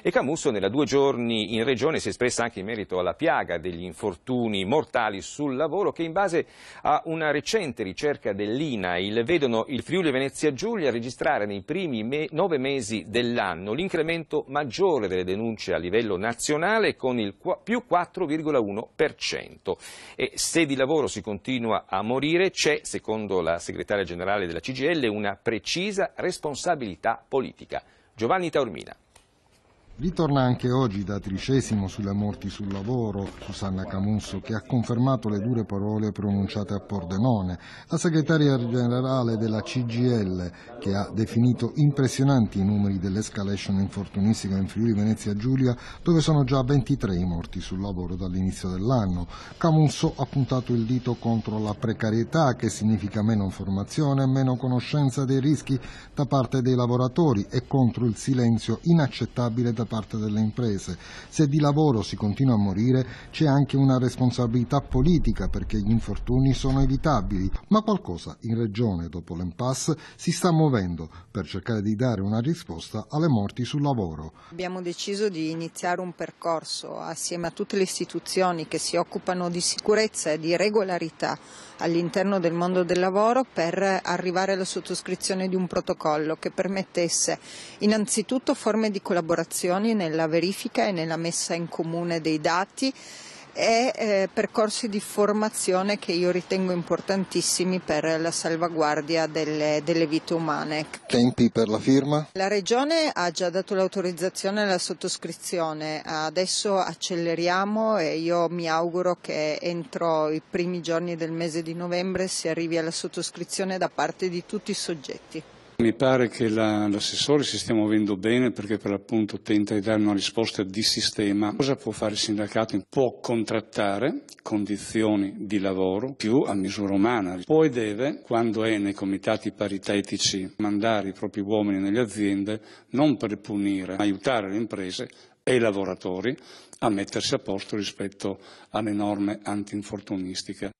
E Camusso nella due giorni in regione si è espressa anche in merito alla piaga degli infortuni mortali sul lavoro che in base a una recente ricerca dell'INAIL vedono il Friuli Venezia Giulia registrare nei primi me nove mesi dell'anno l'incremento maggiore delle denunce a livello nazionale con il più 4,1%. E se di lavoro si continua a morire c'è, secondo la segretaria generale della CGL, una precisa responsabilità politica. Giovanni Taormina. Ritorna anche oggi da Tricesimo sulle morti sul lavoro Susanna Camusso che ha confermato le dure parole pronunciate a Pordenone, la segretaria generale della CGL che ha definito impressionanti i numeri dell'escalation infortunistica in Friuli Venezia Giulia dove sono già 23 i morti sul lavoro dall'inizio dell'anno. Camusso ha puntato il dito contro la precarietà che significa meno informazione e meno conoscenza dei rischi da parte dei lavoratori e contro il silenzio inaccettabile da parte delle imprese. Se di lavoro si continua a morire c'è anche una responsabilità politica perché gli infortuni sono evitabili, ma qualcosa in regione dopo l'impasse si sta muovendo per cercare di dare una risposta alle morti sul lavoro. Abbiamo deciso di iniziare un percorso assieme a tutte le istituzioni che si occupano di sicurezza e di regolarità all'interno del mondo del lavoro per arrivare alla sottoscrizione di un protocollo che permettesse innanzitutto forme di collaborazione istituzioni nella verifica e nella messa in comune dei dati e eh, percorsi di formazione che io ritengo importantissimi per la salvaguardia delle, delle, vite umane. Tempi per la firma? La Regione ha già dato l'autorizzazione alla sottoscrizione, adesso acceleriamo e io mi auguro che entro i primi giorni del mese di novembre si arrivi alla sottoscrizione da parte di tutti i soggetti. Mi pare che la, l'assessore si stia muovendo bene perché per l'appunto tenta di dare una risposta di sistema. Cosa può fare il sindacato? Può contrattare condizioni di lavoro più a misura umana. Poi deve, quando è nei comitati paritetici, mandare i propri uomini nelle aziende non per punire, ma aiutare le imprese e i lavoratori a mettersi a posto rispetto alle norme antinfortunistiche.